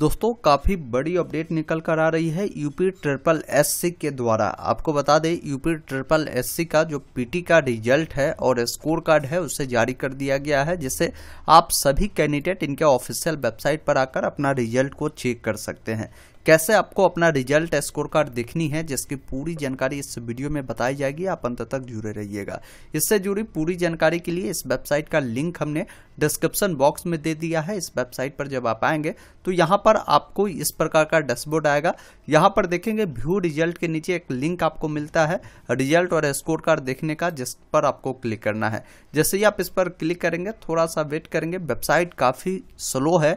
दोस्तों काफ़ी बड़ी अपडेट निकल कर आ रही है यूपी ट्रिपल एस सी के द्वारा आपको बता दें यूपी ट्रिपल एस सी का जो पीटी का रिजल्ट है और स्कोर कार्ड है उसे जारी कर दिया गया है जिससे आप सभी कैंडिडेट इनके ऑफिशियल वेबसाइट पर आकर अपना रिजल्ट को चेक कर सकते हैं कैसे आपको अपना रिजल्ट स्कोर कार्ड देखनी है जिसकी पूरी जानकारी इस वीडियो में बताई जाएगी आप अंत तक जुड़े रहिएगा इससे जुड़ी पूरी जानकारी के लिए इस वेबसाइट का लिंक हमने डिस्क्रिप्शन बॉक्स में दे दिया है इस वेबसाइट पर जब आप आएंगे तो यहाँ पर आपको इस प्रकार का डैशबोर्ड आएगा यहाँ पर देखेंगे व्यू रिजल्ट के नीचे एक लिंक आपको मिलता है रिजल्ट और स्कोर कार्ड देखने का जिस पर आपको क्लिक करना है जैसे ही आप इस पर क्लिक करेंगे थोड़ा सा वेट करेंगे वेबसाइट काफ़ी स्लो है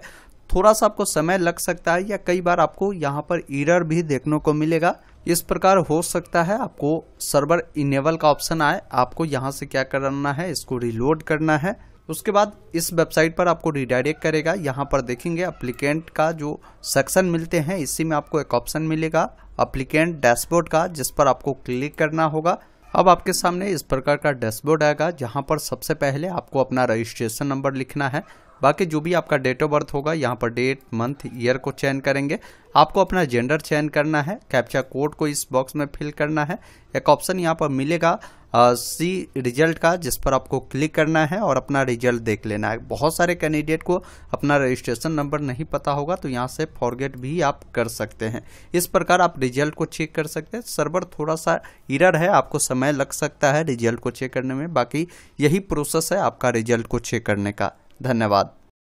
थोड़ा सा आपको समय लग सकता है या कई बार आपको यहाँ पर इरर भी देखने को मिलेगा इस प्रकार हो सकता है आपको सर्वर इनेबल का ऑप्शन आए आपको यहाँ से क्या करना है इसको रिलोड करना है उसके बाद इस वेबसाइट पर आपको रिडायरेक्ट करेगा यहाँ पर देखेंगे अप्लीकेंट का जो सेक्शन मिलते हैं इसी में आपको एक ऑप्शन मिलेगा अप्लीकेंट डैशबोर्ड का जिस पर आपको क्लिक करना होगा अब आपके सामने इस प्रकार का डैशबोर्ड आएगा जहाँ पर सबसे पहले आपको अपना रजिस्ट्रेशन नंबर लिखना है बाकी जो भी आपका डेट ऑफ बर्थ होगा यहाँ पर डेट मंथ ईयर को चयन करेंगे आपको अपना जेंडर चयन करना है कैप्चा कोड को इस बॉक्स में फिल करना है एक ऑप्शन यहाँ पर मिलेगा सी uh, रिजल्ट का जिस पर आपको क्लिक करना है और अपना रिजल्ट देख लेना है बहुत सारे कैंडिडेट को अपना रजिस्ट्रेशन नंबर नहीं पता होगा तो यहाँ से फॉरगेट भी आप कर सकते हैं इस प्रकार आप रिजल्ट को चेक कर सकते हैं सर्वर थोड़ा सा इरर है आपको समय लग सकता है रिजल्ट को चेक करने में बाकी यही प्रोसेस है आपका रिजल्ट को चेक करने का धन्यवाद